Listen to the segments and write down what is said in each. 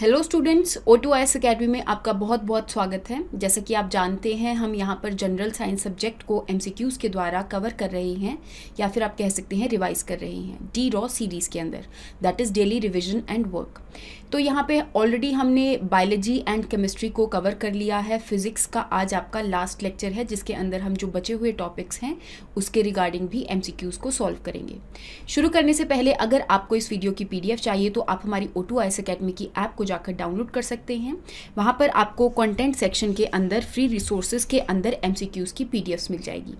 hello students O two I S academy में आपका बहुत बहुत स्वागत है जैसा कि आप जानते हैं हम यहाँ पर जनरल साइंस सब्जेक्ट को एम के द्वारा कवर कर रहे हैं या फिर आप कह सकते हैं रिवाइज कर रहे हैं डी रॉ सीरीज़ के अंदर that is daily revision and work तो यहाँ पे ऑलरेडी हमने बायोलॉजी एंड केमिस्ट्री को कवर कर लिया है फिज़िक्स का आज आपका लास्ट लेक्चर है जिसके अंदर हम जो बचे हुए टॉपिक्स हैं उसके रिगार्डिंग भी एम को सॉल्व करेंगे शुरू करने से पहले अगर आपको इस वीडियो की पी चाहिए तो आप हमारी ओ टू अकेडमी की ऐप को जाकर डाउनलोड कर सकते हैं वहाँ पर आपको कॉन्टेंट सेक्शन के अंदर फ्री रिसोर्सेज के अंदर एम की पी मिल जाएगी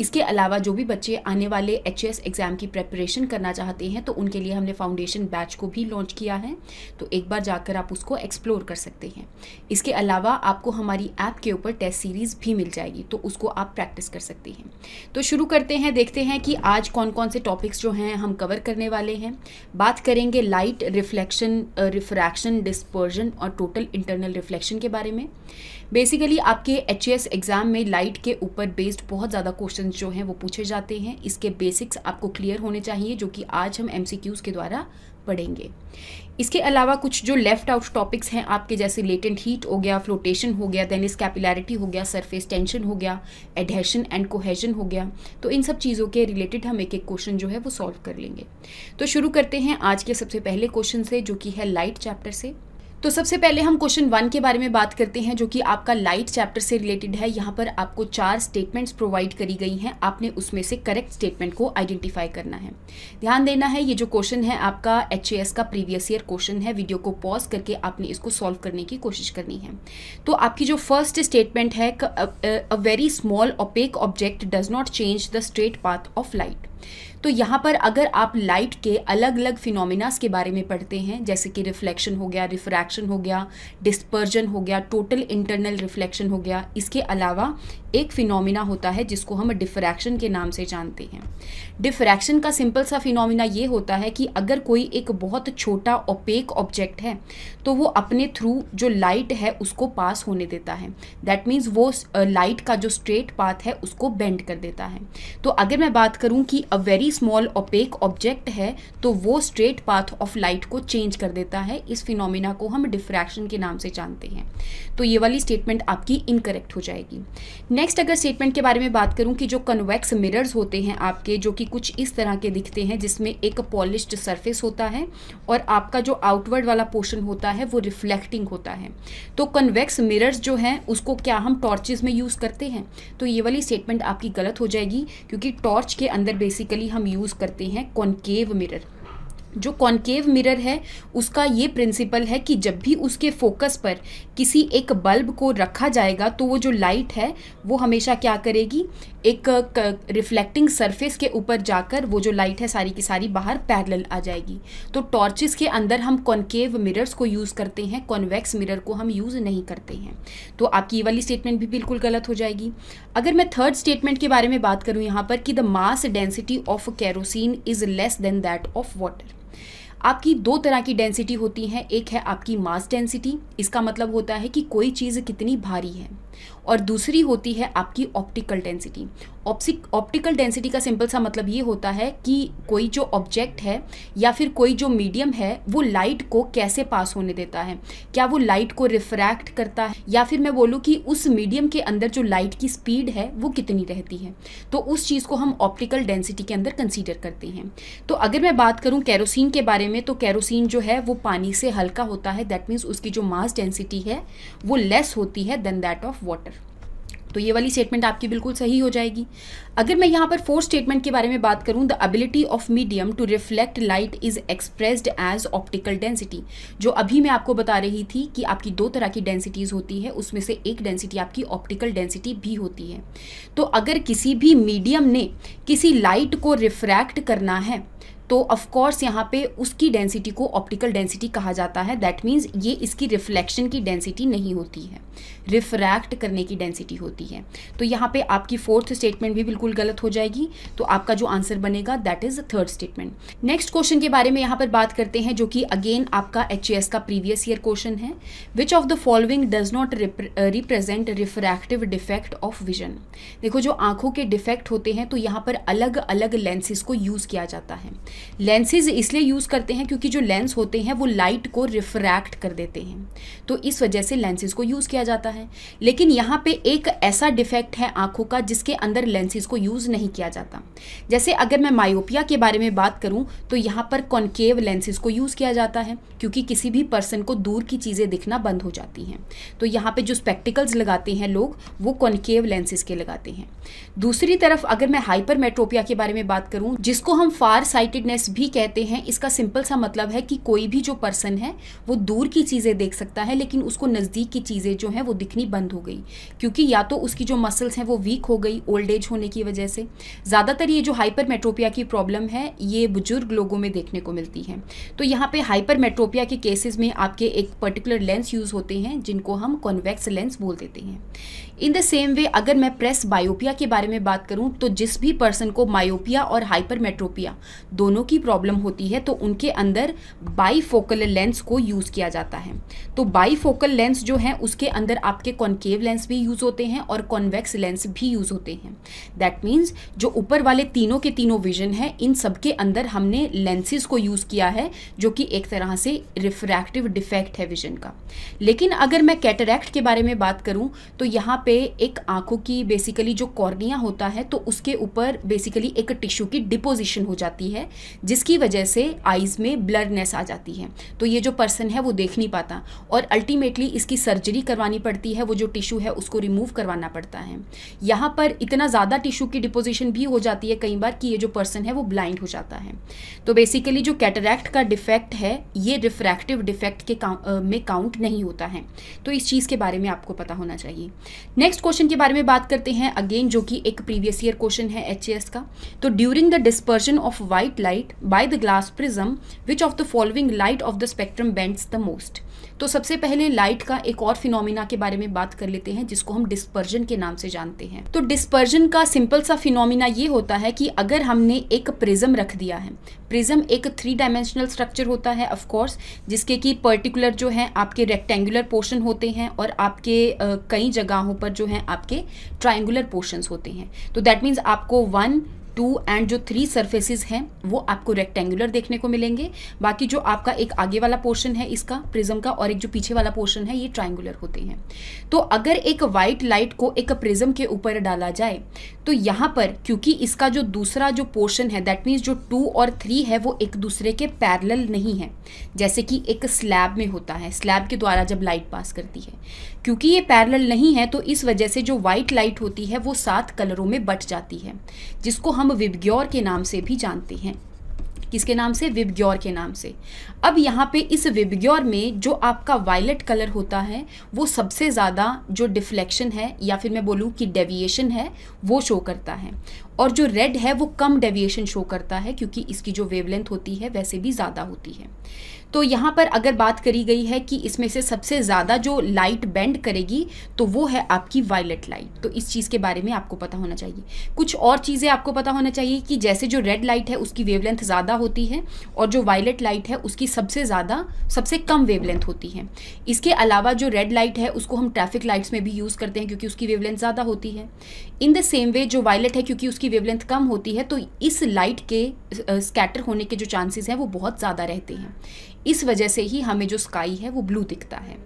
इसके अलावा जो भी बच्चे आने वाले एच एग्ज़ाम की प्रेपरेशन करना चाहते हैं तो उनके लिए हमने फाउंडेशन बैच को भी लॉन्च किया है तो एक बार जाकर आप उसको एक्सप्लोर कर सकते हैं इसके अलावा आपको हमारी ऐप के ऊपर टेस्ट सीरीज़ भी मिल जाएगी तो उसको आप प्रैक्टिस कर सकते हैं तो शुरू करते हैं देखते हैं कि आज कौन कौन से टॉपिक्स जो हैं हम कवर करने वाले हैं बात करेंगे लाइट रिफ्लेक्शन रिफ्रैक्शन डिस्पर्जन और टोटल इंटरनल रिफ्लेक्शन के बारे में बेसिकली आपके एच एग्ज़ाम में लाइट के ऊपर बेस्ड बहुत ज़्यादा क्वेश्चन जो हैं वो पूछे जाते हैं इसके बेसिक्स आपको क्लियर होने चाहिए जो कि आज हम एम के द्वारा पढ़ेंगे इसके अलावा कुछ जो लेफ्ट आउट टॉपिक्स हैं आपके जैसे लेटेंट हीट हो गया फ्लोटेशन हो गया देन स्कैपिलैरिटी हो गया सरफेस टेंशन हो गया एडहेशन एंड कोहेजन हो गया तो इन सब चीज़ों के रिलेटेड हम एक एक क्वेश्चन जो है वो सॉल्व कर लेंगे तो शुरू करते हैं आज के सबसे पहले क्वेश्चन से जो कि है लाइट चैप्टर से तो सबसे पहले हम क्वेश्चन वन के बारे में बात करते हैं जो कि आपका लाइट चैप्टर से रिलेटेड है यहाँ पर आपको चार स्टेटमेंट्स प्रोवाइड करी गई हैं आपने उसमें से करेक्ट स्टेटमेंट को आइडेंटिफाई करना है ध्यान देना है ये जो क्वेश्चन है आपका एच का प्रीवियस ईयर क्वेश्चन है वीडियो को पॉज करके आपने इसको सॉल्व करने की कोशिश करनी है तो आपकी जो फर्स्ट स्टेटमेंट है a very small opaque object does not change the straight path of light तो यहाँ पर अगर आप लाइट के अलग अलग फिनोमिनास के बारे में पढ़ते हैं जैसे कि रिफ्लेक्शन हो गया रिफ्रैक्शन हो गया डिस्पर्जन हो गया टोटल इंटरनल रिफ्लेक्शन हो गया इसके अलावा एक फिनोमिना होता है जिसको हम डिफ्रैक्शन के नाम से जानते हैं डिफ्रैक्शन का सिंपल सा फिनोमिना ये होता है कि अगर कोई एक बहुत छोटा ओपेक ऑब्जेक्ट है तो वो अपने थ्रू जो लाइट है उसको पास होने देता है दैट मीन्स वो लाइट का जो स्ट्रेट पाथ है उसको बेंड कर देता है तो अगर मैं बात करूँ कि a very very small opaque object है तो वो स्ट्रेट पाथ ऑफ लाइट को चेंज कर देता है इस फिनोमिना को हम डिफ्रैक्शन के नाम से जानते हैं तो ये वाली स्टेटमेंट आपकी इनकरेक्ट हो जाएगी नेक्स्ट अगर स्टेटमेंट के बारे में बात करूँ कि जो कन्वेक्स मिरर्स होते हैं आपके जो कि कुछ इस तरह के दिखते हैं जिसमें एक पॉलिश्ड सरफेस होता है और आपका जो आउटवर्ड वाला पोर्शन होता है वो रिफ्लेक्टिंग होता है तो कन्वेक्स मिरर्स जो हैं उसको क्या हम टॉर्चेज में यूज़ करते हैं तो ये वाली स्टेटमेंट आपकी गलत हो जाएगी क्योंकि टॉर्च के अंदर बेसिकली हम हम यूज़ करते हैं कॉन्केव मिरर जो कॉन्केव मिरर है उसका ये प्रिंसिपल है कि जब भी उसके फोकस पर किसी एक बल्ब को रखा जाएगा तो वो जो लाइट है वो हमेशा क्या करेगी एक रिफ्लेक्टिंग सरफेस के ऊपर जाकर वो जो लाइट है सारी की सारी बाहर पैरेलल आ जाएगी तो टॉर्चेस के अंदर हम कॉन्केव मिरर्स को यूज़ करते हैं कॉन्वेक्स मिरर को हम यूज़ नहीं करते हैं तो आपकी ये वाली स्टेटमेंट भी बिल्कुल गलत हो जाएगी अगर मैं थर्ड स्टेटमेंट के बारे में बात करूँ यहाँ पर कि the mass density of kerosene is less than that of water आपकी दो तरह की डेंसिटी होती है एक है आपकी मास डेंसिटी इसका मतलब होता है कि कोई चीज़ कितनी भारी है और दूसरी होती है आपकी ऑप्टिकल डेंसिटी ऑप्सिक ऑप्टिकल डेंसिटी का सिंपल सा मतलब ये होता है कि कोई जो ऑब्जेक्ट है या फिर कोई जो मीडियम है वो लाइट को कैसे पास होने देता है क्या वो लाइट को रिफ्रैक्ट करता है या फिर मैं बोलूँ कि उस मीडियम के अंदर जो लाइट की स्पीड है वो कितनी रहती है तो उस चीज़ को हम ऑप्टिकल डेंसिटी के अंदर कंसिडर करते हैं तो अगर मैं बात करूँ कैरोसिन के बारे में तो कैरोसिन जो है वो पानी से हल्का होता है दैट मीन्स उसकी जो मास डेंसिटी है वो लेस होती है देन दैट ऑफ वाटर तो ये वाली स्टेटमेंट आपकी बिल्कुल सही हो जाएगी अगर मैं यहाँ पर फोर्थ स्टेटमेंट के बारे में बात करूँ the ability of medium to reflect light is expressed as optical density जो अभी मैं आपको बता रही थी कि आपकी दो तरह की डेंसिटीज़ होती है उसमें से एक डेंसिटी आपकी ऑप्टिकल डेंसिटी भी होती है तो अगर किसी भी मीडियम ने किसी लाइट को रिफ्रैक्ट करना है तो ऑफकोर्स यहाँ पे उसकी डेंसिटी को ऑप्टिकल डेंसिटी कहा जाता है दैट मीन्स ये इसकी रिफ्लेक्शन की डेंसिटी नहीं होती है रिफ्रैक्ट करने की डेंसिटी होती है तो यहाँ पे आपकी फोर्थ स्टेटमेंट भी बिल्कुल गलत हो जाएगी तो आपका जो आंसर बनेगा that is third statement next question के बारे में यहाँ पर बात करते हैं जो कि अगेन आपका एच का प्रीवियस ईयर क्वेश्चन है which of the following does not represent refractive defect of vision देखो जो आंखों के डिफेक्ट होते हैं तो यहाँ पर अलग अलग लेंसेज को यूज़ किया जाता है लेंसेज इसलिए यूज़ करते हैं क्योंकि जो लेंस होते हैं वो लाइट को रिफ्रैक्ट कर देते हैं तो इस वजह से लेंसेज को यूज़ किया जाता है लेकिन यहाँ पे एक ऐसा डिफेक्ट है आँखों का जिसके अंदर लेंसेज को यूज़ नहीं किया जाता जैसे अगर मैं मायोपिया के बारे में बात करूँ तो यहाँ पर कॉन्केव लेंसेज को यूज़ किया जाता है क्योंकि किसी भी पर्सन को दूर की चीज़ें दिखना बंद हो जाती हैं तो यहाँ पर जो स्पेक्टिकल्स लगाते हैं लोग वो कॉन्केव लेंसेज के लगाते हैं दूसरी तरफ अगर मैं हाइपर मेट्रोपिया के बारे में बात करूँ जिसको हम फार साइटेड ब्लाइंडनेस भी कहते हैं इसका सिंपल सा मतलब है कि कोई भी जो पर्सन है वो दूर की चीज़ें देख सकता है लेकिन उसको नज़दीक की चीज़ें जो हैं वो दिखनी बंद हो गई क्योंकि या तो उसकी जो मसल्स हैं वो वीक हो गई ओल्ड एज होने की वजह से ज़्यादातर ये जो हाइपर मेट्रोपिया की प्रॉब्लम है ये बुजुर्ग लोगों में देखने को मिलती है तो यहाँ पर हाइपर मेट्रोपिया के केसेज में आपके एक पर्टिकुलर लेंस यूज़ होते हैं जिनको हम कॉन्वेक्स लेंस बोल देते हैं इन द सेम वे अगर मैं प्रेस बायोपिया के बारे में बात करूं तो जिस भी पर्सन को मायोपिया और हाइपरमेट्रोपिया दोनों की प्रॉब्लम होती है तो उनके अंदर बाईफोकल लेंस को यूज़ किया जाता है तो बाईफोकल लेंस जो है उसके अंदर आपके कॉन्केव लेंस भी यूज़ होते हैं और कॉन्वेक्स लेंस भी यूज़ होते हैं दैट मीन्स जो ऊपर वाले तीनों के तीनों विजन है इन सब के अंदर हमने लेंसेज को यूज़ किया है जो कि एक तरह से रिफ्रैक्टिव डिफेक्ट है विजन का लेकिन अगर मैं कैटरैक्ट के बारे में बात करूँ तो यहाँ पे एक आंखों की बेसिकली जो कॉर्निया होता है तो उसके ऊपर बेसिकली एक टिश्यू की डिपोजिशन हो जाती है जिसकी वजह से आइज़ में ब्लरनेस आ जाती है तो ये जो पर्सन है वो देख नहीं पाता और अल्टीमेटली इसकी सर्जरी करवानी पड़ती है वो जो टिश्यू है उसको रिमूव करवाना पड़ता है यहाँ पर इतना ज़्यादा टिश्यू की डिपोजिशन भी हो जाती है कई बार कि ये जो पर्सन है वो ब्लाइंड हो जाता है तो बेसिकली जो कैटरैक्ट का डिफेक्ट है ये रिफ्रैक्टिव डिफेक्ट के काउ, में काउंट नहीं होता है तो इस चीज़ के बारे में आपको पता होना चाहिए नेक्स्ट क्वेश्चन के बारे में बात करते हैं अगेन जो कि एक प्रीवियस ईयर क्वेश्चन है एच का तो during the dispersion of white light by the glass prism which of the following light of the spectrum bends the most तो सबसे पहले लाइट का एक और फिनोमिना के बारे में बात कर लेते हैं जिसको हम डिस्पर्जन के नाम से जानते हैं तो डिस्पर्जन का सिंपल सा फिनोमिना ये होता है कि अगर हमने एक प्रिज्म रख दिया है प्रिज्म एक थ्री डायमेंशनल स्ट्रक्चर होता है ऑफ कोर्स जिसके कि पर्टिकुलर जो है आपके रेक्टेंगुलर पोर्शन होते हैं और आपके कई जगहों पर पर जो है आपके ट्राइंगुलर पोर्शंस होते हैं तो दैट मीन्स आपको वन टू एंड जो थ्री सर्फेसिस हैं वो आपको रेक्टेंगुलर देखने को मिलेंगे बाकी जो आपका एक आगे वाला पोर्शन है इसका प्रिज्म का और एक जो पीछे वाला पोर्शन है ये ट्राइंगुलर होते हैं तो अगर एक वाइट लाइट को एक प्रिज्म के ऊपर डाला जाए तो यहाँ पर क्योंकि इसका जो दूसरा जो पोर्शन है दैट मीन्स जो टू और थ्री है वो एक दूसरे के पैरल नहीं है जैसे कि एक स्लैब में होता है स्लैब के द्वारा जब लाइट पास करती है क्योंकि ये पैरेलल नहीं है तो इस वजह से जो वाइट लाइट होती है वो सात कलरों में बट जाती है जिसको हम विबग्योर के नाम से भी जानते हैं किसके नाम से विबग्योर के नाम से अब यहाँ पे इस विबग्योर में जो आपका वायलेट कलर होता है वो सबसे ज़्यादा जो डिफ्लेक्शन है या फिर मैं बोलूँ कि डेविएशन है वो शो करता है और जो रेड है वो कम डेविएशन शो करता है क्योंकि इसकी जो वेवलेंथ होती है वैसे भी ज़्यादा होती है तो यहाँ पर अगर बात करी गई है कि इसमें से सबसे ज़्यादा जो लाइट बेंड करेगी तो वो है आपकी वायलेट लाइट तो इस चीज़ के बारे में आपको पता होना चाहिए कुछ और चीज़ें आपको पता होना चाहिए कि जैसे जो रेड लाइट है उसकी वेवलेंथ ज़्यादा होती है और जो वायलेट लाइट है उसकी सबसे ज़्यादा सबसे कम वेवलेंथ होती है इसके अलावा जो रेड लाइट है उसको हम ट्रैफिक लाइट्स में भी यूज़ करते हैं क्योंकि उसकी वेवलेंथ ज़्यादा होती है इन द सेम वे जो वायलेट है क्योंकि उसकी वेवलेंथ कम होती है तो इस लाइट के स्कैटर होने के जो चांसेस हैं वो बहुत ज़्यादा रहते हैं इस वजह से ही हमें जो स्काई है वो ब्लू दिखता है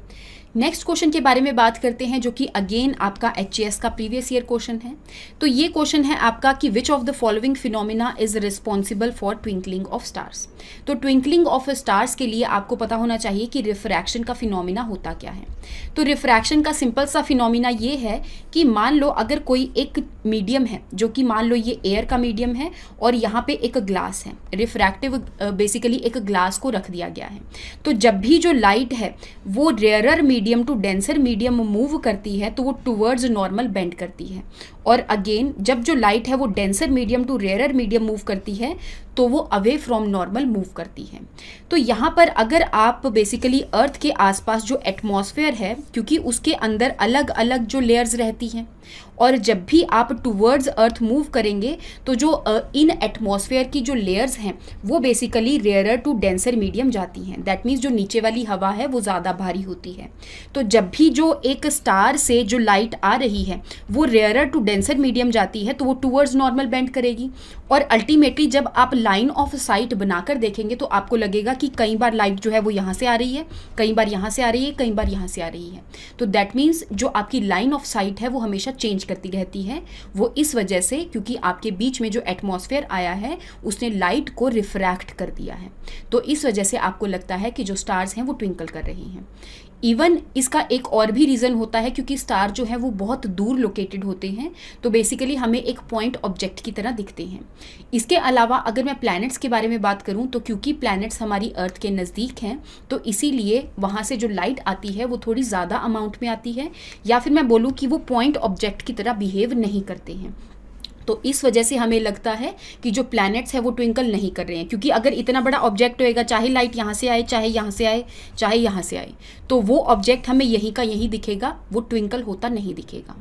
नेक्स्ट क्वेश्चन के बारे में बात करते हैं जो कि अगेन आपका एच का प्रीवियस ईयर क्वेश्चन है तो ये क्वेश्चन है आपका कि which of the following phenomena is responsible for twinkling of stars तो ट्विंकलिंग ऑफ स्टार्स के लिए आपको पता होना चाहिए कि रिफ्रैक्शन का फिनोमिना होता क्या है तो रिफ्रैक्शन का सिंपल सा फिनोमिना ये है कि मान लो अगर कोई एक मीडियम है जो कि मान लो ये एयर का मीडियम है और यहाँ पे एक ग्लास है रिफ्रैक्टिव बेसिकली uh, एक ग्लास को रख दिया गया है तो जब भी जो लाइट है वो rare medium medium to denser medium move करती है तो वो टूवर्ड्स नॉर्मल बेंड करती है और अगेन जब जो लाइट है वो denser medium to rare medium move करती है तो वो अवे फ्रॉम नॉर्मल मूव करती है तो यहाँ पर अगर आप बेसिकली अर्थ के आसपास जो एटमॉस्फेयर है क्योंकि उसके अंदर अलग अलग जो लेयर्स रहती हैं और जब भी आप टूवर्ड्स अर्थ मूव करेंगे तो जो इन uh, एटमॉस्फेयर की जो लेयर्स हैं वो basically rare to denser medium जाती हैं दैट मीन्स जो नीचे वाली हवा है वो ज़्यादा भारी होती है तो जब भी जो एक स्टार से जो लाइट आ रही है वो रेयर टू कंडेंसर मीडियम जाती है तो वो टूवर्ड्स नॉर्मल बेंड करेगी और अल्टीमेटली जब आप लाइन ऑफ साइट बनाकर देखेंगे तो आपको लगेगा कि कई बार लाइट जो है वो यहाँ से आ रही है कई बार यहाँ से आ रही है कई बार यहाँ से आ रही है तो दैट मीन्स जो आपकी लाइन ऑफ साइट है वो हमेशा चेंज करती रहती है वो इस वजह से क्योंकि आपके बीच में जो एटमोसफेयर आया है उसने लाइट को रिफ्रैक्ट कर दिया है तो इस वजह से आपको लगता है कि जो स्टार्स हैं वो ट्विंकल कर रही हैं इवन इसका एक और भी रीज़न होता है क्योंकि स्टार जो है वो बहुत दूर लोकेटेड होते हैं तो बेसिकली हमें एक पॉइंट ऑब्जेक्ट की तरह दिखते हैं इसके अलावा अगर मैं प्लैनेट्स के बारे में बात करूँ तो क्योंकि प्लैनेट्स हमारी अर्थ के नज़दीक हैं तो इसीलिए वहाँ से जो लाइट आती है वो थोड़ी ज़्यादा अमाउंट में आती है या फिर मैं बोलूँ कि वो पॉइंट ऑब्जेक्ट की तरह बिहेव नहीं करते हैं तो इस वजह से हमें लगता है कि जो प्लैनेट्स हैं वो ट्विंकल नहीं कर रहे हैं क्योंकि अगर इतना बड़ा ऑब्जेक्ट होएगा चाहे लाइट यहाँ से आए चाहे यहाँ से आए चाहे यहाँ से आए तो वो ऑब्जेक्ट हमें यहीं का यहीं दिखेगा वो ट्विंकल होता नहीं दिखेगा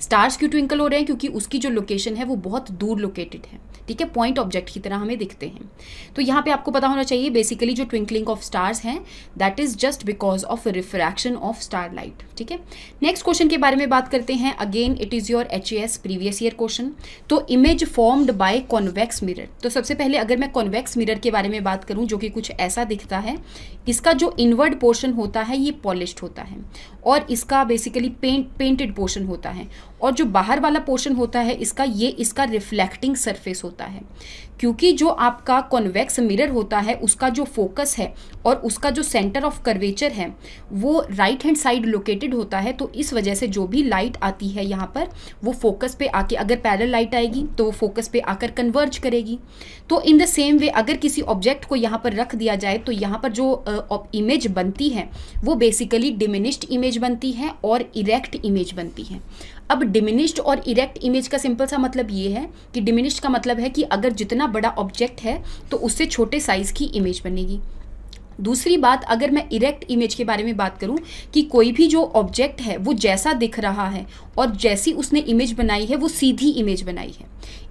स्टार्स क्यों ट्विंकल हो रहे हैं क्योंकि उसकी जो लोकेशन है वो बहुत दूर लोकेटेड है ठीक है पॉइंट ऑब्जेक्ट की तरह हमें दिखते हैं तो यहाँ पे आपको पता होना चाहिए बेसिकली जो ट्विंकलिंग ऑफ स्टार्स हैं that is just because of refraction of star light ठीक है नेक्स्ट क्वेश्चन के बारे में बात करते हैं again it is your H S previous year question तो image formed by convex mirror तो सबसे पहले अगर मैं कॉन्वेक्स मिरर के बारे में बात करूँ जो कि कुछ ऐसा दिखता है इसका जो इनवर्ड पोर्शन होता है ये पॉलिश्ड होता है और इसका बेसिकली पेंट पेंटेड पोर्शन होता है और जो बाहर वाला पोर्शन होता है इसका ये इसका रिफ्लेक्टिंग सरफेस होता है क्योंकि जो आपका कॉन्वेक्स मिरर होता है उसका जो फोकस है और उसका जो सेंटर ऑफ कर्वेचर है वो राइट हैंड साइड लोकेटेड होता है तो इस वजह से जो भी लाइट आती है यहाँ पर वो फोकस पे आके अगर पैरल लाइट आएगी तो वो फोकस पे आकर कन्वर्ज करेगी तो इन द सेम वे अगर किसी ऑब्जेक्ट को यहाँ पर रख दिया जाए तो यहाँ पर जो इमेज uh, बनती है वो बेसिकली डिमिनिश्ड इमेज बनती है और इरेक्ट इमेज बनती है अब डिमिनिश्ड और इरेक्ट इमेज का सिंपल सा मतलब ये है कि डिमिनिश्ड का मतलब है कि अगर जितना बड़ा ऑब्जेक्ट है तो उससे छोटे साइज़ की इमेज बनेगी दूसरी बात अगर मैं इरेक्ट इमेज के बारे में बात करूं कि कोई भी जो ऑब्जेक्ट है वो जैसा दिख रहा है और जैसी उसने इमेज बनाई है वो सीधी इमेज बनाई है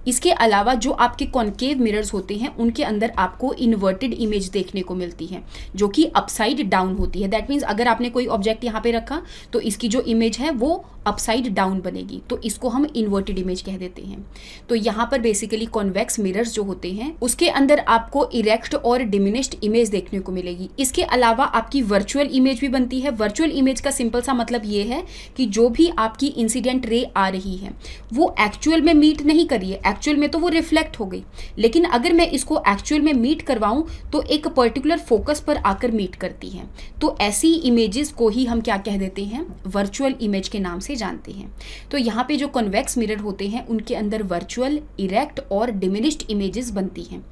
इसके अलावा जो आपके कॉन्केव मिरर्स होते हैं उनके अंदर आपको इन्वर्टेड इमेज देखने को मिलती है जो कि अपसाइड डाउन होती है दैट मीन्स अगर आपने कोई ऑब्जेक्ट यहाँ पे रखा तो इसकी जो इमेज है वो अपसाइड डाउन बनेगी तो इसको हम इन्वर्टेड इमेज कह देते हैं तो यहाँ पर बेसिकली कॉन्वेक्स मिरर्स जो होते हैं उसके अंदर आपको इरेक्ट और डिमिनिश्ड इमेज देखने को मिलेगी इसके अलावा आपकी वर्चुअल इमेज भी बनती है वर्चुअल इमेज का सिंपल सा मतलब ये है कि जो भी आपकी इंसिडेंट रे आ रही है वो एक्चुअल में मीट नहीं करी रही है एक्चुअल में तो वो रिफ्लेक्ट हो गई लेकिन अगर मैं इसको एक्चुअल में मीट करवाऊँ तो एक पर्टिकुलर फोकस पर आकर मीट करती है तो ऐसी इमेजेस को ही हम क्या कह देते हैं वर्चुअल इमेज के नाम से जानते हैं तो यहाँ पे जो कन्वेक्स मिरर होते हैं उनके अंदर वर्चुअल इरेक्ट और डिमिनिश्ड इमेजेस बनती हैं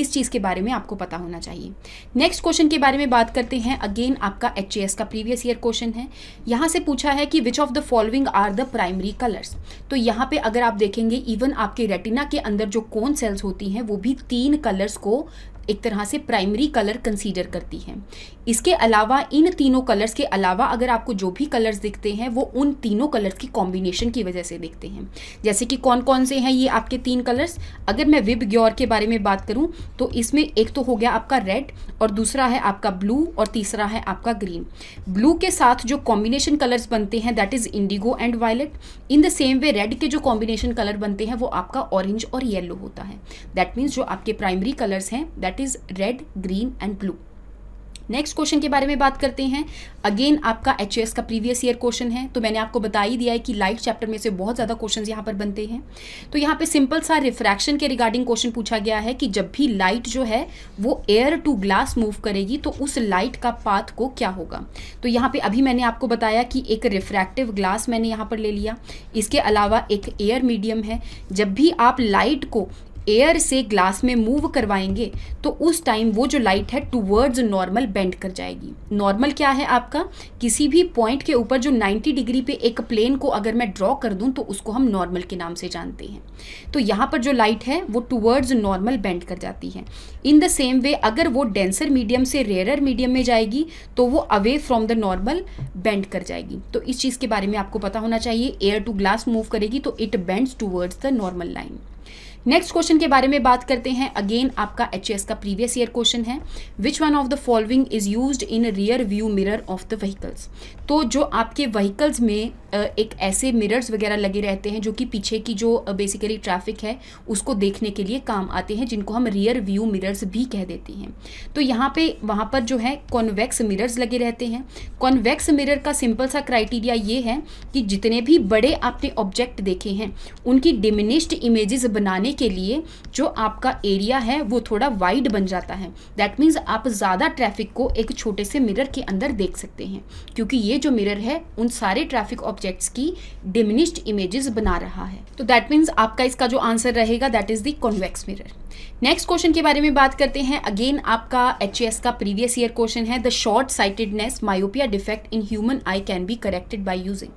इस चीज़ के बारे में आपको पता होना चाहिए नेक्स्ट क्वेश्चन के बारे में बात करते हैं अगेन आपका एच का प्रीवियस ईयर क्वेश्चन है यहाँ से पूछा है कि which of the following are the primary colours तो यहाँ पे अगर आप देखेंगे इवन आपके आपके रेटिना के अंदर जो कोन सेल्स होती हैं वो भी तीन कलर्स को एक तरह से प्राइमरी कलर कंसीडर करती है इसके अलावा इन तीनों कलर्स के अलावा अगर आपको जो भी कलर्स दिखते हैं वो उन तीनों कलर्स की कॉम्बिनेशन की वजह से दिखते हैं जैसे कि कौन कौन से हैं ये आपके तीन कलर्स अगर मैं विब ग्योर के बारे में बात करूँ तो इसमें एक तो हो गया आपका रेड और दूसरा है आपका ब्लू और तीसरा है आपका ग्रीन ब्लू के साथ जो कॉम्बिनेशन कलर्स बनते हैं that is indigo and violet in the same way red के जो कॉम्बिनेशन कलर बनते हैं वो आपका ऑरेंज और येलो होता है दैट मीन्स जो आपके प्राइमरी कलर्स हैं that that is red green and blue next question के बारे में बात करते हैं अगेन आपका एच का प्रीवियस ईयर क्वेश्चन है तो मैंने आपको बता ही दिया है कि लाइट चैप्टर में से बहुत ज़्यादा क्वेश्चंस यहाँ पर बनते हैं तो यहाँ पे सिंपल सा रिफ्रैक्शन के रिगार्डिंग क्वेश्चन पूछा गया है कि जब भी लाइट जो है वो एयर टू ग्लास मूव करेगी तो उस लाइट का पाथ को क्या होगा तो यहाँ पर अभी मैंने आपको बताया कि एक रिफ्रैक्टिव ग्लास मैंने यहाँ पर ले लिया इसके अलावा एक एयर मीडियम है जब भी आप लाइट को एयर से ग्लास में मूव करवाएंगे तो उस टाइम वो जो लाइट है टूवर्ड्स नॉर्मल बेंड कर जाएगी नॉर्मल क्या है आपका किसी भी पॉइंट के ऊपर जो 90 डिग्री पे एक प्लेन को अगर मैं ड्रॉ कर दूं तो उसको हम नॉर्मल के नाम से जानते हैं तो यहाँ पर जो लाइट है वो टूवर्ड्स नॉर्मल बेंड कर जाती है इन द सेम वे अगर वो डेंसर मीडियम से रेयर मीडियम में जाएगी तो वो away from the normal bend कर जाएगी तो इस चीज़ के बारे में आपको पता होना चाहिए एयर टू ग्लास मूव करेगी तो it bends towards the normal line next question के बारे में बात करते हैं अगेन आपका एच का प्रीवियस ईयर क्वेश्चन है which one of the following is use in rear view mirror of the vehicles तो जो आपके व्हीकल्स में एक ऐसे मिरर्स वगैरह लगे रहते हैं जो कि पीछे की जो बेसिकली ट्रैफिक है उसको देखने के लिए काम आते हैं जिनको हम रियर व्यू मिरर्स भी कह देते हैं तो यहाँ पे वहाँ पर जो है कॉन्वेक्स मिरर्स लगे रहते हैं कॉन्वेक्स मिरर का सिंपल सा क्राइटेरिया ये है कि जितने भी बड़े आपने ऑब्जेक्ट देखे हैं उनकी डिमिनिश्ड इमेजेस बनाने के लिए जो आपका एरिया है वो थोड़ा वाइड बन जाता है दैट मीन्स आप ज़्यादा ट्रैफिक को एक छोटे से मिरर के अंदर देख सकते हैं क्योंकि ये जो मिरर है उन सारे ट्रैफिक ऑब्जेक्ट ऑब्जेक्ट्स की डिमिनिश्ड इमेजेस बना रहा है तो दैट मीन्स आपका इसका जो आंसर रहेगा that is the convex mirror next question के बारे में बात करते हैं अगेन आपका एच का प्रीवियस ईयर क्वेश्चन है the short sightedness myopia defect in human eye can be corrected by using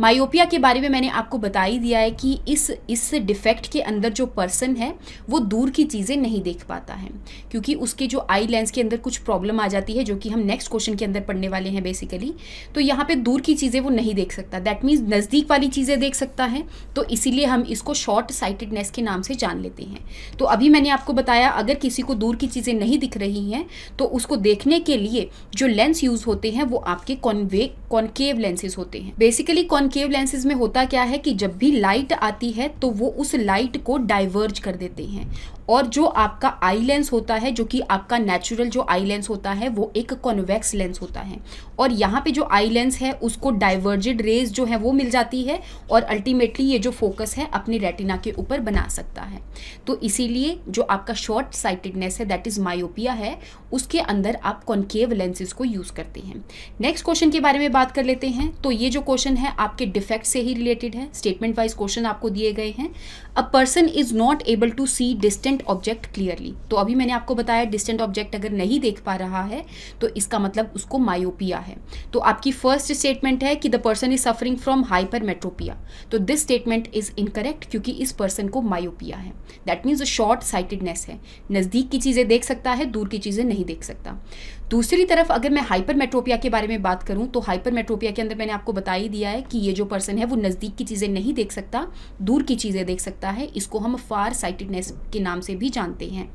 myopia के बारे में मैंने आपको बता ही दिया है कि इस इस डिफेक्ट के अंदर जो पर्सन है वो दूर की चीज़ें नहीं देख पाता है क्योंकि उसके जो आई लेंस के अंदर कुछ प्रॉब्लम आ जाती है जो कि हम नेक्स्ट क्वेश्चन के अंदर पढ़ने वाले हैं बेसिकली तो यहाँ पे दूर की चीज़ें वो नहीं देख सकता दैट मीन्स नज़दीक वाली चीज़ें देख सकता है तो इसीलिए हम इसको शॉर्ट साइटेडनेस के नाम से जान लेते हैं तो अभी मैंने आपको बताया अगर किसी को दूर की चीज़ें नहीं दिख रही हैं तो उसको देखने के लिए जो लेंस यूज़ होते हैं वो आपके कॉन्वे कॉन्केव लेंसेज होते हैं बेसिकली कॉन्केव लेंसेज में होता क्या है कि जब भी लाइट आती है तो वो उस लाइट को डाइवर्ज कर देते हैं और जो आपका आई लेंस होता है जो कि आपका नेचुरल जो आई लेंस होता है वो एक कॉन्वेक्स लेंस होता है और यहाँ पे जो आई लेंस है उसको डाइवर्जेड रेज जो है वो मिल जाती है और अल्टीमेटली ये जो फोकस है अपनी रेटिना के ऊपर बना सकता है तो इसीलिए जो आपका शॉर्ट साइटेडनेस है दैट इज़ मायोपिया है उसके अंदर आप कॉन्केव लेंसेज को यूज़ करते हैं नेक्स्ट क्वेश्चन के बारे में बात कर लेते हैं तो ये जो क्वेश्चन है आपके डिफेक्ट से ही रिलेटेड है स्टेटमेंट वाइज क्वेश्चन आपको दिए गए हैं a person is not able to see distant object clearly तो अभी मैंने आपको बताया डिस्टेंट ऑब्जेक्ट अगर नहीं देख पा रहा है तो इसका मतलब उसको मायोपिया है तो आपकी फर्स्ट स्टेटमेंट है कि the person is suffering from hyper तो दिस स्टेटमेंट इज इनकरेक्ट क्योंकि इस पर्सन को मायोपिया है that means a short sightedness है नज़दीक की चीज़ें देख सकता है दूर की चीज़ें नहीं देख सकता दूसरी तरफ अगर मैं हाइपर मेट्रोपिया के बारे में बात करूं तो हाइपर मेट्रोपिया के अंदर मैंने आपको बता ही दिया है कि ये जो पर्सन है वो नज़दीक की चीज़ें नहीं देख सकता दूर की चीज़ें देख सकता है इसको हम फार साइटेडनेस के नाम से भी जानते हैं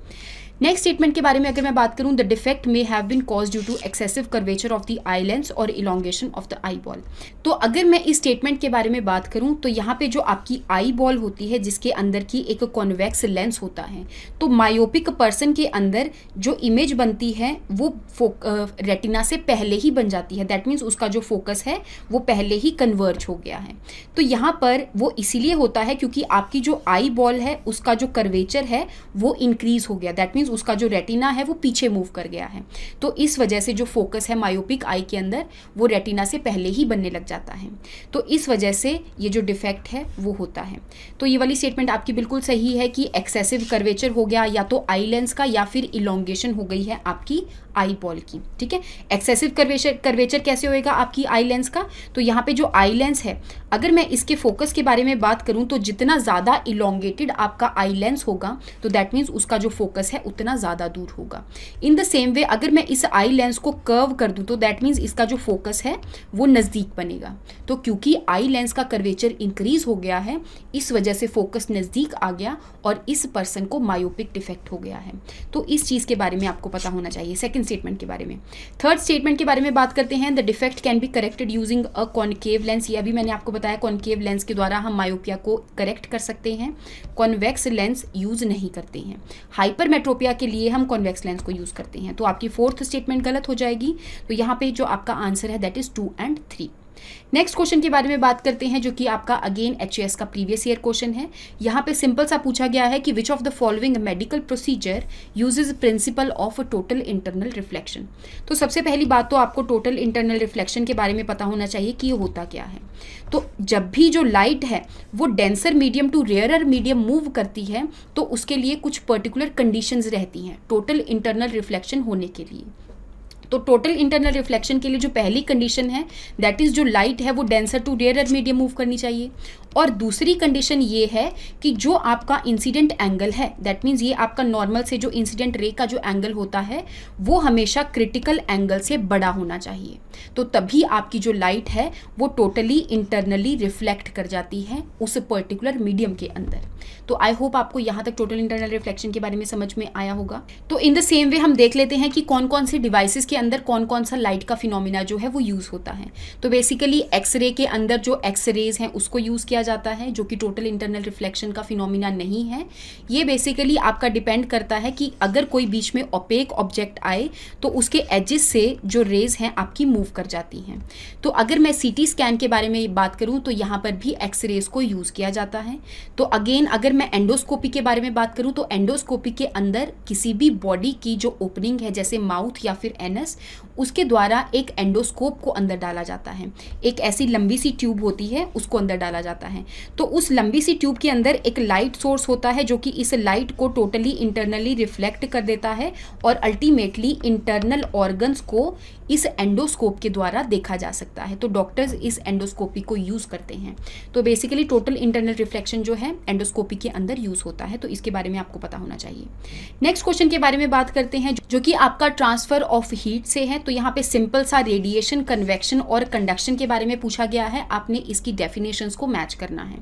नेक्स्ट स्टेटमेंट के बारे में अगर मैं बात करूं the defect may have been cause due to excessive curvature of the eye lens और elongation of the eye ball तो अगर मैं इस स्टेटमेंट के बारे में बात करूं तो यहाँ पे जो आपकी आई बॉल होती है जिसके अंदर की एक कॉन्वेक्स लेंस होता है तो मायोपिक पर्सन के अंदर जो इमेज बनती है वो रेटिना से पहले ही बन जाती है दैट मीन्स उसका जो फोकस है वो पहले ही कन्वर्ज हो गया है तो यहाँ पर वो इसीलिए होता है क्योंकि आपकी जो आई बॉल है उसका जो कर्वेचर है वो इंक्रीज हो गया दैट मीन्स मीन्स उसका जो रेटिना है वो पीछे मूव कर गया है तो इस वजह से जो फोकस है मायोपिक आई के अंदर वो रेटिना से पहले ही बनने लग जाता है तो इस वजह से ये जो डिफेक्ट है वो होता है तो ये वाली स्टेटमेंट आपकी बिल्कुल सही है कि एक्सेसिव कर्वेचर हो गया या तो आई लेंस का या फिर इलोंगेशन हो गई है आपकी आई पॉल की ठीक है एक्सेसिव कर्वेचर कर्वेचर कैसे होएगा आपकी आई लेंस का तो यहाँ पे जो आई लेंस है अगर मैं इसके फोकस के बारे में बात करूँ तो जितना ज़्यादा इलोंगेटेड आपका आई लेंस होगा तो दैट मीन्स उसका जो फोकस है उतना ज़्यादा दूर होगा इन द सेम वे अगर मैं इस आई लेंस को कर्व कर दूँ तो दैट मीन्स इसका जो फोकस है वो नज़दीक बनेगा तो क्योंकि आई लेंस का कर्वेचर इंक्रीज हो गया है इस वजह से फोकस नज़दीक आ गया और इस पर्सन को मायोपिक डिफेक्ट हो गया है तो इस चीज़ के बारे में आपको पता होना चाहिए सेकेंड स्टेटमेंट के बारे में थर्ड स्टेटमेंट के बारे में बात करते हैं the defect can be corrected using a concave lens ये अभी मैंने आपको बताया कॉन्केव लेंस के द्वारा हम मायोपिया को करेक्ट कर सकते हैं कॉन्वेक्स लेंस यूज नहीं करते हैं हाइपरमेट्रोपिया के लिए हम कॉन्वेक्स लेंस को यूज करते हैं तो आपकी फोर्थ स्टेटमेंट गलत हो जाएगी तो यहाँ पे जो आपका आंसर है that is two and three next question के बारे में बात करते हैं जो कि आपका अगेन एच का प्रीवियस ईयर क्वेश्चन है यहाँ पे सिंपल सा पूछा गया है कि which of the following medical procedure uses principle of total internal reflection तो सबसे पहली बात तो आपको टोटल इंटरनल रिफ्लेक्शन के बारे में पता होना चाहिए कि ये होता क्या है तो जब भी जो लाइट है वो denser medium to rarer medium move करती है तो उसके लिए कुछ पर्टिकुलर कंडीशंस रहती हैं टोटल इंटरनल रिफ्लेक्शन होने के लिए तो टोटल इंटरनल रिफ्लेक्शन के लिए जो पहली कंडीशन है दैट इज़ जो लाइट है वो denser to rare medium move करनी चाहिए और दूसरी कंडीशन ये है कि जो आपका इंसिडेंट एंगल है दैट मीन्स ये आपका नॉर्मल से जो इंसिडेंट रे का जो एंगल होता है वो हमेशा क्रिटिकल एंगल से बड़ा होना चाहिए तो तभी आपकी जो लाइट है वो टोटली इंटरनली रिफ्लेक्ट कर जाती है उस पर्टिकुलर मीडियम के अंदर तो आई होप आपको यहाँ तक टोटल इंटरनल रिफ्लेक्शन के बारे में समझ में आया होगा तो इन द सेम वे हम देख लेते हैं कि कौन कौन से डिवाइसेस के अंदर कौन कौन सा लाइट का फिनोमिना जो है वो यूज़ होता है तो बेसिकली एक्सरे के अंदर जो एक्सरेज हैं उसको यूज़ किया जाता है जो कि टोटल इंटरनल रिफ्लेक्शन का फिनोमिना नहीं है ये बेसिकली आपका डिपेंड करता है कि अगर कोई बीच में ओपेक ऑब्जेक्ट आए तो उसके एजेस से जो रेज हैं आपकी मूव कर जाती हैं तो अगर मैं सी स्कैन के बारे में बात करूँ तो यहाँ पर भी एक्स रेज को यूज़ किया जाता है तो अगेन अगर मैं एंडोस्कोपी के बारे में बात करूँ तो एंडोस्कोपी के अंदर किसी भी बॉडी की जो ओपनिंग है जैसे माउथ या फिर एनस उसके द्वारा एक एंडोस्कोप को अंदर डाला जाता है एक ऐसी लंबी सी ट्यूब होती है उसको अंदर डाला जाता है है तो उस लंबी सी ट्यूब के अंदर एक लाइट सोर्स होता है जो कि इस लाइट को टोटली इंटरनली रिफ्लेक्ट कर देता है और अल्टीमेटली इंटरनल ऑर्गन्स को इस एंडोस्कोप के द्वारा देखा जा सकता है तो डॉक्टर्स इस एंडोस्कोपी को यूज़ करते हैं तो बेसिकली टोटल इंटरनल रिफ्लेक्शन जो है एंडोस्कोपी के अंदर यूज़ होता है तो इसके बारे में आपको पता होना चाहिए नेक्स्ट क्वेश्चन के बारे में बात करते हैं जो कि आपका ट्रांसफर ऑफ हीट से है तो यहाँ पे सिंपल सा रेडिएशन कन्वेक्शन और कंडक्शन के बारे में पूछा गया है आपने इसकी डेफिनेशंस को मैच करना है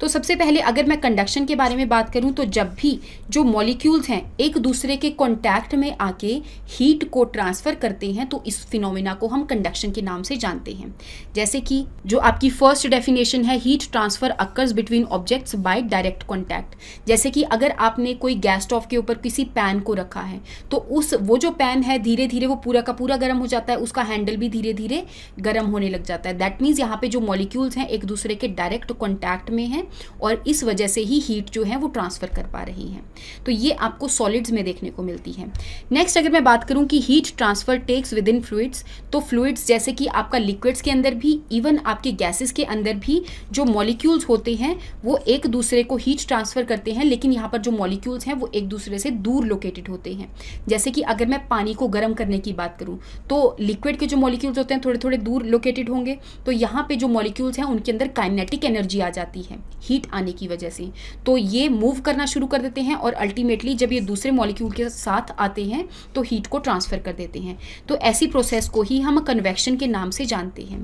तो सबसे पहले अगर मैं कंडक्शन के बारे में बात करूँ तो जब भी जो मॉलिक्यूल्स हैं एक दूसरे के कॉन्टैक्ट में आके हीट को ट्रांसफर करते हैं तो इस फिनोमिना को हम कंडक्शन के नाम से जानते हैं जैसे कि जो आपकी फर्स्ट डेफिनेशन है heat transfer occurs between objects by direct contact जैसे कि अगर आपने कोई गैस स्टोव के ऊपर किसी पैन को रखा है तो उस वो जो पैन है धीरे धीरे वो पूरा का पूरा गर्म हो जाता है उसका हैंडल भी धीरे धीरे गर्म होने लग जाता है दैट मीन्स यहाँ पे जो मॉलिक्यूल्स हैं एक दूसरे के डायरेक्ट कॉन्टैक्ट में हैं और इस वजह से ही हीट जो है वो ट्रांसफ़र कर पा रही हैं तो ये आपको सॉलिड्स में देखने को मिलती है नेक्स्ट अगर मैं बात करूँ कि heat transfer takes within fluids तो फ्लूड्स जैसे कि आपका लिक्विड्स के अंदर भी इवन आपके गैसेस के अंदर भी जो मॉलिक्यूल्स होते हैं वो एक दूसरे को हीट ट्रांसफ़र करते हैं लेकिन यहाँ पर जो मॉलिक्यूल्स हैं वो एक दूसरे से दूर लोकेटेड होते हैं जैसे कि अगर मैं पानी को गर्म करने की बात करूँ तो लिक्विड के जो मॉलिक्यूल्स होते हैं थोड़े थोड़े दूर लोकेटेड होंगे तो यहाँ पर जो मॉलिक्यूल्स हैं उनके अंदर काइनेटिक एनर्जी आ जाती है हीट आने की वजह से तो ये मूव करना शुरू कर देते हैं और अल्टीमेटली जब ये दूसरे मॉलिक्यूल के साथ आते हैं तो हीट को ट्रांसफ़र कर देते हैं तो ऐसी प्रोसेस प्रोसेस को ही हम कन्वेक्शन के नाम से जानते हैं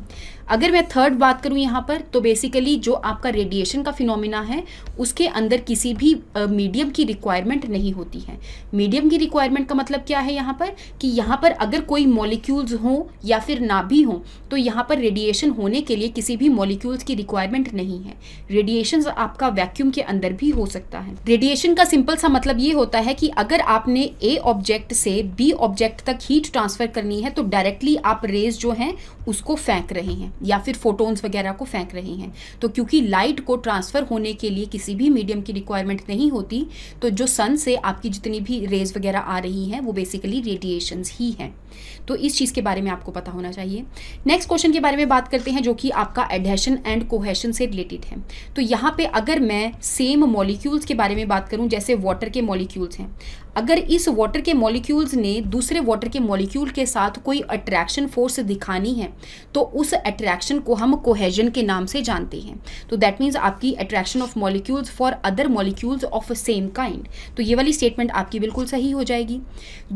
अगर मैं थर्ड बात करूं यहाँ पर तो बेसिकली जो आपका रेडिएशन का फिनोमिना है उसके अंदर किसी भी मीडियम uh, की रिक्वायरमेंट नहीं होती है मीडियम की रिक्वायरमेंट का मतलब क्या है यहाँ पर कि यहाँ पर अगर कोई मॉलिक्यूल्स हो या फिर ना भी हो तो यहाँ पर रेडिएशन होने के लिए किसी भी मॉलिक्यूल्स की रिक्वायरमेंट नहीं है रेडिएशन आपका वैक्यूम के अंदर भी हो सकता है रेडिएशन का सिंपल सा मतलब ये होता है कि अगर आपने ए ऑब्जेक्ट से बी ऑब्जेक्ट तक हीट ट्रांसफर करनी है तो डायरेक्टली आप रेज जो हैं उसको फेंक रहे हैं या फिर फोटोन्स वगैरह को फेंक रहे हैं तो क्योंकि लाइट को ट्रांसफ़र होने के लिए किसी भी मीडियम की रिक्वायरमेंट नहीं होती तो जो सन से आपकी जितनी भी रेज वगैरह आ रही हैं वो बेसिकली रेडिएशंस ही हैं तो इस चीज़ के बारे में आपको पता होना चाहिए नेक्स्ट क्वेश्चन के बारे में बात करते हैं जो कि आपका एडहेशन एंड कोहेशन से रिलेटेड है तो यहाँ पर अगर मैं सेम मॉलिक्यूल्स के बारे में बात करूँ जैसे वाटर के मॉलिक्यूल्स हैं अगर इस वाटर के मॉलिक्यूल्स ने दूसरे वाटर के मॉलिक्यूल के साथ कोई अट्रैक्शन फोर्स दिखानी है तो उस अट्रैक्शन को हम कोहेजन के नाम से जानते हैं तो दैट मीन्स आपकी attraction of molecules for other molecules of same kind तो ये वाली स्टेटमेंट आपकी बिल्कुल सही हो जाएगी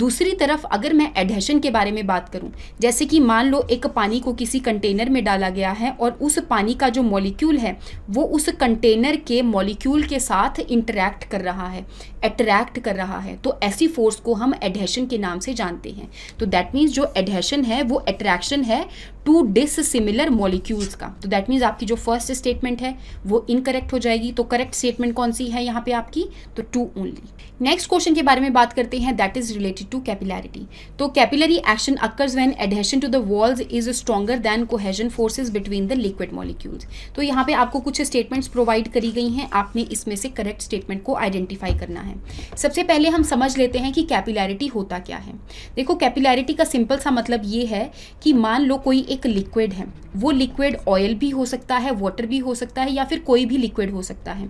दूसरी तरफ अगर मैं एडहेशन के बारे में बात करूँ जैसे कि मान लो एक पानी को किसी कंटेनर में डाला गया है और उस पानी का जो मॉलिक्यूल है वो उस कंटेनर के मॉलिक्यूल के साथ इंटरेक्ट कर रहा है अट्रैक्ट कर रहा है तो ऐसी फोर्स को हम एडहेशन के नाम से जानते हैं तो दैट मीन्स जो एडहेशन है वो अट्रैक्शन है टू डिसिमिलर मॉलिक्यूल्स का तो दैट मीन्स आपकी जो फर्स्ट स्टेटमेंट है वो इनकरेक्ट हो जाएगी तो करेक्ट स्टेटमेंट कौन सी है यहाँ पे आपकी तो टू ओनली नेक्स्ट क्वेश्चन के बारे में बात करते हैं that is related to capillarity तो capillary action occurs when adhesion to the walls is stronger than cohesion forces between the liquid molecules तो यहाँ पे आपको कुछ स्टेटमेंट्स प्रोवाइड करी गई हैं आपने इसमें से करेक्ट स्टेटमेंट को आइडेंटिफाई करना है सबसे पहले हम समझ लेते हैं कि कैपिलैरिटी होता क्या है देखो कैपिलैरिटी का सिंपल सा मतलब ये है कि मान लो कोई एक लिक्विड है वो लिक्विड ऑयल भी हो सकता है वाटर भी हो सकता है या फिर कोई भी लिक्विड हो सकता है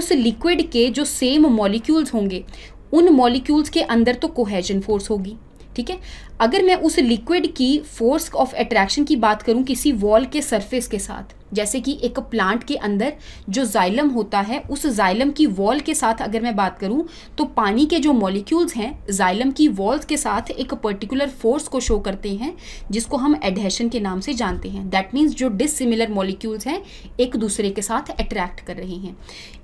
उस लिक्विड के जो सेम मॉलिक्यूल्स होंगे उन मॉलिक्यूल्स के अंदर तो कोहेजन फोर्स होगी ठीक है अगर मैं उस लिक्विड की फोर्स ऑफ अट्रैक्शन की बात करूं किसी वॉल के सरफेस के साथ जैसे कि एक प्लांट के अंदर जो जाइलम होता है उस जाइलम की वॉल के साथ अगर मैं बात करूं तो पानी के जो मॉलिक्यूल्स हैं जाइलम की वॉल्स के साथ एक पर्टिकुलर फोर्स को शो करते हैं जिसको हम एडहेशन के नाम से जानते हैं दैट मीन्स जो डिसिमिलर मॉलिक्यूल्स हैं एक दूसरे के साथ अट्रैक्ट कर रहे हैं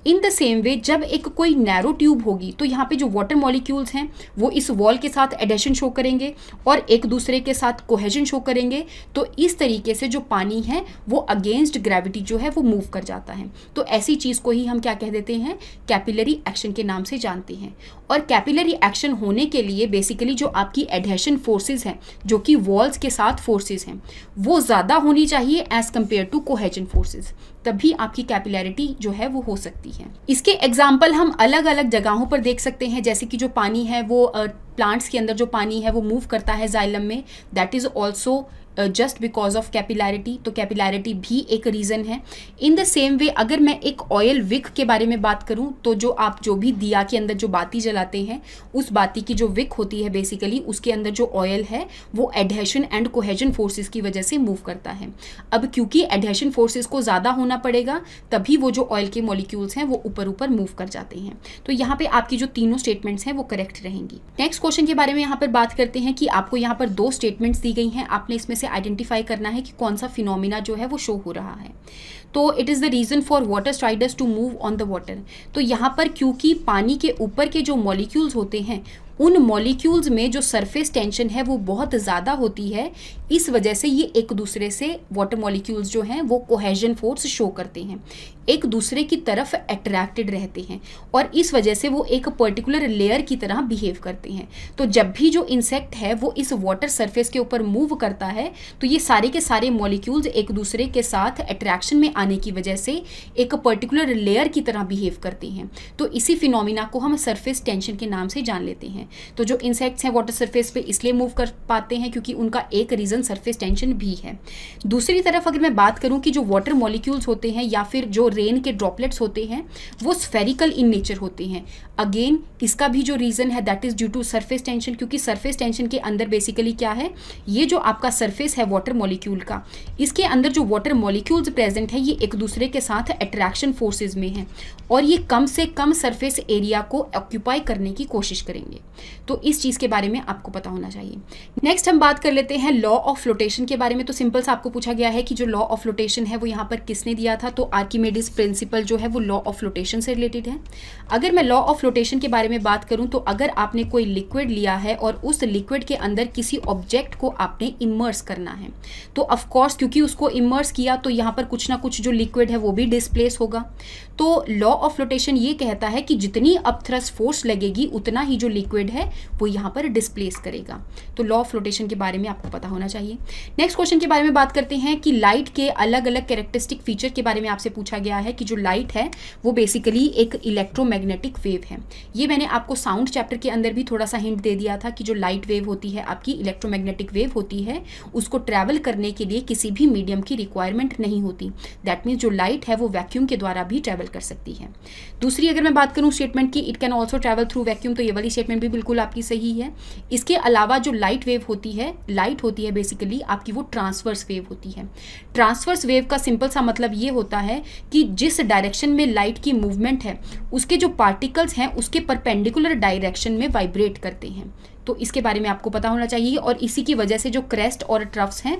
इन द सेम वे जब एक कोई नैरो ट्यूब होगी तो यहाँ पर जो वाटर मॉलिक्यूल्स हैं वो इस वॉल के साथ एडहेशन शो करेंगे और एक दूसरे के साथ कोहेजन शो करेंगे तो इस तरीके से जो पानी है वो अगेंस्ट ग्रेविटी जो है वो मूव कर जाता है तो ऐसी चीज़ को ही हम क्या कह देते हैं कैपिलरी एक्शन के नाम से जानते हैं और कैपिलरी एक्शन होने के लिए बेसिकली जो आपकी एडहेशन फोर्सेज हैं जो कि वॉल्स के साथ फोर्सेज हैं वो ज़्यादा होनी चाहिए as compare to cohesion forces तभी आपकी कैपिलैरिटी जो है वो हो सकती है इसके एग्जाम्पल हम अलग अलग जगहों पर देख सकते हैं जैसे कि जो पानी है वो प्लांट्स के अंदर जो पानी है वो मूव करता है जाइलम में that is also just because of capillarity तो कैपिलैरिटी भी एक रीज़न है इन द सेम वे अगर मैं एक ऑयल विक के बारे में बात करूँ तो जो आप जो भी दिया के अंदर जो बाती जलाते हैं उस बाती की जो विक होती है बेसिकली उसके अंदर जो ऑयल है वो एडहेशन एंड कोहेजन फोर्सेज की वजह से मूव करता है अब क्योंकि एडहेशन फोर्सेज को ज़्यादा होना पड़ेगा तभी वो जो ऑयल के मॉलिक्यूल्स हैं वो ऊपर ऊपर मूव कर जाते हैं तो यहाँ पे आपकी जो तीनों स्टेटमेंट्स हैं वो करेक्ट रहेंगी नेक्स्ट क्वेश्चन के बारे में यहाँ पर बात करते हैं कि आपको यहाँ पर दो स्टेटमेंट्स दी गई हैं आपने इसमें से मुझे आइडेंटिफाई करना है कि कौन सा फिनोमिना जो है वो शो हो रहा है तो it is the reason for water striders to move on the water तो यहाँ पर क्योंकि पानी के ऊपर के जो मॉलिक्यूल्स होते हैं उन मॉलिक्यूल्स में जो सरफेस टेंशन है वो बहुत ज़्यादा होती है इस वजह से ये एक दूसरे से वाटर मॉलिक्यूल्स जो हैं वो कोहेजन फोर्स शो करते हैं एक दूसरे की तरफ अट्रैक्टेड रहते हैं और इस वजह से वो एक पर्टिकुलर लेयर की तरह बिहेव करते हैं तो जब भी जो इंसेक्ट है वो इस वाटर सरफेस के ऊपर मूव करता है तो ये सारे के सारे मॉलिक्यूल्स एक दूसरे के साथ अट्रैक्शन में आने की वजह से एक पर्टिकुलर लेयर की तरह बिहेव करते हैं तो इसी फिनोमिना को हम सरफेस टेंशन के नाम से जान लेते हैं तो जो इंसेक्ट्स हैं वाटर सरफेस पे इसलिए मूव कर पाते हैं क्योंकि उनका एक रीज़न रीज़न सरफेस टेंशन भी है दूसरी तरफ अगर मैं बात करूँ कि जो वाटर मॉलिक्यूल्स होते हैं या फिर जो रेन के ड्रॉपलेट्स होते हैं वो स्फेरिकल इन नेचर होते हैं अगेन इसका भी जो रीज़न है that is due to surface tension क्योंकि सरफेस टेंशन के अंदर बेसिकली क्या है ये जो आपका सरफेस है वाटर मॉलिक्यूल का इसके अंदर जो वाटर मॉलिक्यूल्स प्रेजेंट है ये एक दूसरे के साथ अट्रैक्शन फोर्सेज में हैं और ये कम से कम सरफेस एरिया को ऑक्यूपाई करने की कोशिश करेंगे तो इस चीज़ के बारे में आपको पता होना चाहिए नेक्स्ट हम बात कर लेते हैं लॉ ऑफ फ्लोटेशन के बारे में तो सिंपल से आपको पूछा गया है कि जो लॉ ऑफ फ्लोटेशन है वो यहाँ पर किसने दिया था तो आर्किमेडिस प्रिंसिपल जो है वो लॉ ऑफ फ्लोटेशन से रिलेटेड है अगर मैं लॉ ऑफ फ्लोटेशन के बारे में बात करूँ तो अगर आपने कोई लिक्विड लिया है और उस लिक्विड के अंदर किसी ऑब्जेक्ट को आपने इमर्स करना है तो ऑफकोर्स क्योंकि उसको इमर्स किया तो यहाँ पर कुछ ना कुछ जो लिक्विड है वो भी डिस्प्लेस होगा तो लॉ ऑफ फ्लोटेशन ये कहता है कि जितनी अपथ्रस फोर्स लगेगी उतना ही जो लिक्विड है वो यहाँ पर डिसप्लेस करेगा तो लॉ ऑफ फ्लोटेशन के बारे में आपको पता होना चाहिए चाहिए नेक्स्ट क्वेश्चन के बारे में बात करते हैं कि लाइट के अलग अलग कैरेक्टरिस्टिक फीचर के बारे में आपसे पूछा गया है कि जो लाइट है वो बेसिकली एक इलेक्ट्रोमैग्नेटिक वेव है ये मैंने आपको साउंड चैप्टर के अंदर भी थोड़ा सा हिंट दे दिया था कि जो लाइट वेव होती है आपकी इलेक्ट्रोमैग्नेटिक वेव होती है उसको ट्रैवल करने के लिए किसी भी मीडियम की रिक्वायरमेंट नहीं होती दैट मीन्स जो लाइट है वो वैक्यूम के द्वारा भी ट्रैवल कर सकती है दूसरी अगर मैं बात करूँ स्टेटमेंट की it can also travel through vacuum तो ये वाली स्टेटमेंट भी बिल्कुल आपकी सही है इसके अलावा जो लाइट वेव होती है लाइट होती है बेसिकली आपकी वो ट्रांसवर्स वेव होती है ट्रांसवर्स वेव का सिंपल सा मतलब ये होता है कि जिस डायरेक्शन में लाइट की मूवमेंट है उसके जो पार्टिकल्स हैं उसके परपेंडिकुलर डायरेक्शन में वाइब्रेट करते हैं तो इसके बारे में आपको पता होना चाहिए और इसी की वजह से जो क्रेस्ट और ट्रफ्स हैं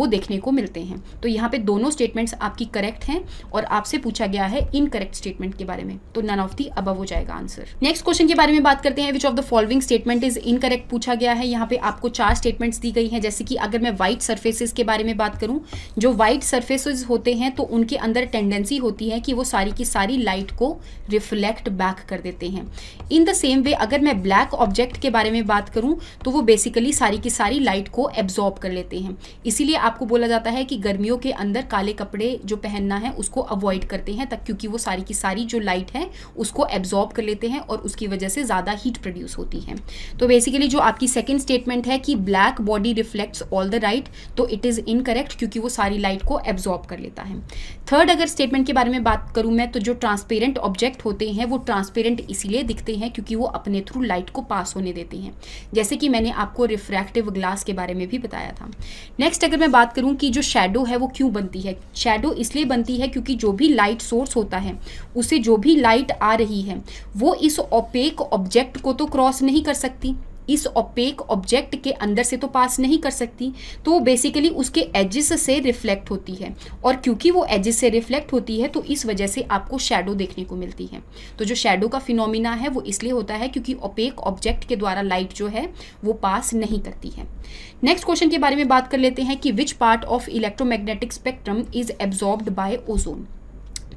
वो देखने को मिलते हैं तो यहाँ पे दोनों स्टेटमेंट्स आपकी करेक्ट हैं और आपसे पूछा गया है इनकरेक्ट स्टेटमेंट के बारे में तो नन ऑफ दी अबव हो जाएगा आंसर नेक्स्ट क्वेश्चन के बारे में बात करते हैं which of the following statement is incorrect पूछा गया है यहाँ पे आपको चार स्टेटमेंट्स दी गई हैं जैसे कि अगर मैं व्हाइट सर्फेसिस के बारे में बात करूँ जो व्हाइट सर्फेसिस होते हैं तो उनके अंदर टेंडेंसी होती है कि वो सारी की सारी लाइट को रिफ्लेक्ट बैक कर देते हैं इन द सेम वे अगर मैं ब्लैक ऑब्जेक्ट के बारे में बात करूं करूँ तो वो बेसिकली सारी की सारी लाइट को एब्जॉर्ब कर लेते हैं इसीलिए आपको बोला जाता है कि गर्मियों के अंदर काले कपड़े जो पहनना है उसको अवॉइड करते हैं तक क्योंकि वो सारी की सारी जो लाइट है उसको एब्जॉर्ब कर लेते हैं और उसकी वजह से ज़्यादा हीट प्रोड्यूस होती है तो बेसिकली जो आपकी सेकेंड स्टेटमेंट है कि black body reflects all the right तो इट इज़ इनकरेक्ट क्योंकि वो सारी लाइट को एब्जॉर्ब कर लेता है थर्ड अगर स्टेटमेंट के बारे में बात करूँ मैं तो जो ट्रांसपेरेंट ऑब्जेक्ट होते हैं वो ट्रांसपेरेंट इसीलिए दिखते हैं क्योंकि वो अपने थ्रू लाइट को पास होने देते हैं जैसे कि मैंने आपको रिफ्रैक्टिव ग्लास के बारे में भी बताया था नेक्स्ट अगर मैं बात करूँ कि जो शेडो है वो क्यों बनती है शेडो इसलिए बनती है क्योंकि जो भी लाइट सोर्स होता है उसे जो भी लाइट आ रही है वो इस ओपेक ऑब्जेक्ट को तो क्रॉस नहीं कर सकती इस ओपेक ऑब्जेक्ट के अंदर से तो पास नहीं कर सकती तो वो बेसिकली उसके एजिस से रिफ्लेक्ट होती है और क्योंकि वो एजिस से रिफ्लेक्ट होती है तो इस वजह से आपको शेडो देखने को मिलती है तो जो शेडो का फिनोमिना है वो इसलिए होता है क्योंकि ओपेक ऑब्जेक्ट के द्वारा लाइट जो है वो पास नहीं करती है नेक्स्ट क्वेश्चन के बारे में बात कर लेते हैं कि which part of electromagnetic spectrum is absorbed by ozone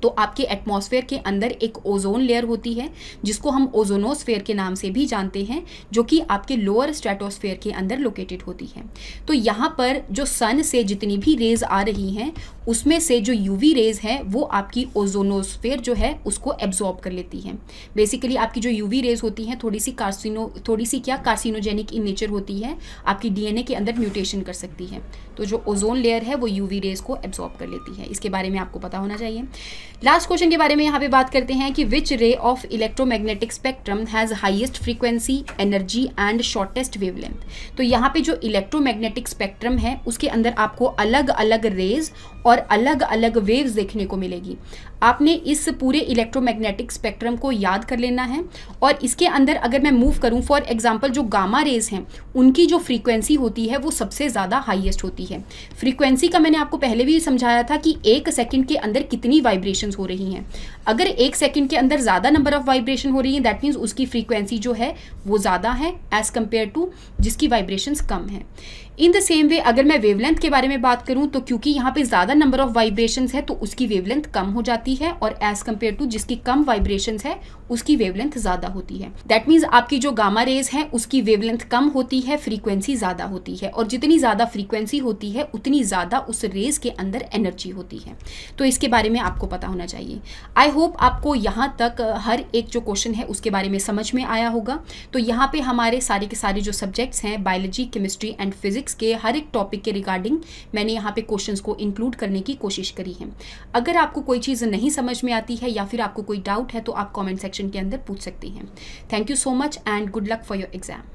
तो आपके एटमॉस्फेयर के अंदर एक ओजोन लेयर होती है जिसको हम ओजोनोस्फेयर के नाम से भी जानते हैं जो कि आपके लोअर स्ट्रेटोस्फेयर के अंदर लोकेटेड होती है तो यहाँ पर जो सन से जितनी भी रेज आ रही हैं उसमें से जो यूवी रेज है वो आपकी ओजोनोस्फेयर जो है उसको एब्जॉर्ब कर लेती है बेसिकली आपकी जो यूवी रेज होती हैं थोड़ी सी कार्सिनो थोड़ी सी क्या कार्सिनोजेनिक इन नेचर होती है आपकी डीएनए के अंदर म्यूटेशन कर सकती है तो जो ओजोन लेयर है वो यूवी रेज को एब्जॉर्ब कर लेती है इसके बारे में आपको पता होना चाहिए लास्ट क्वेश्चन के बारे में यहाँ पे बात करते हैं कि which ray of electromagnetic spectrum has highest frequency energy and shortest wavelength तो यहाँ पे जो इलेक्ट्रोमैग्नेटिक स्पेक्ट्रम है उसके अंदर आपको अलग अलग रेज और अलग अलग वेव्स देखने को मिलेगी आपने इस पूरे इलेक्ट्रोमैग्नेटिक स्पेक्ट्रम को याद कर लेना है और इसके अंदर अगर मैं मूव करूँ फॉर एग्जाम्पल जो गामा रेज हैं उनकी जो फ्रीक्वेंसी होती है वो सबसे ज़्यादा हाइएस्ट होती है फ्रीक्वेंसी का मैंने आपको पहले भी समझाया था कि एक सेकेंड के अंदर कितनी वाइब्रेशन हो रही हैं अगर एक सेकेंड के अंदर ज़्यादा नंबर ऑफ वाइब्रेशन हो रही हैं दैट मीन्स उसकी फ्रीक्वेंसी जो है वो ज़्यादा है एज़ कम्पेयर टू जिसकी वाइब्रेशन कम है इन द सेम वे अगर मैं वेवलेंथ के बारे में बात करूं तो क्योंकि यहाँ पे ज़्यादा नंबर ऑफ वाइब्रेशन है तो उसकी वेवलेंथ कम हो जाती है और एज कम्पेयर टू जिसकी कम वाइब्रेशन है उसकी वेवलेंथ ज़्यादा होती है दैट मीन्स आपकी जो गामा रेज है उसकी वेवलेंथ कम होती है फ्रीक्वेंसी ज़्यादा होती है और जितनी ज़्यादा फ्रीक्वेंसी होती है उतनी ज़्यादा उस रेज के अंदर एनर्जी होती है तो इसके बारे में आपको पता होना चाहिए आई होप आपको यहाँ तक हर एक जो क्वेश्चन है उसके बारे में समझ में आया होगा तो यहाँ पे हमारे सारे के सारे जो सब्जेक्ट्स हैं biology chemistry and physics physics के हर एक टॉपिक के रिगार्डिंग मैंने यहाँ पे क्वेश्चंस को इंक्लूड करने की कोशिश करी है अगर आपको कोई चीज़ नहीं समझ में आती है या फिर आपको कोई डाउट है तो आप कॉमेंट सेक्शन के अंदर पूछ सकती हैं thank you so much and good luck for your exam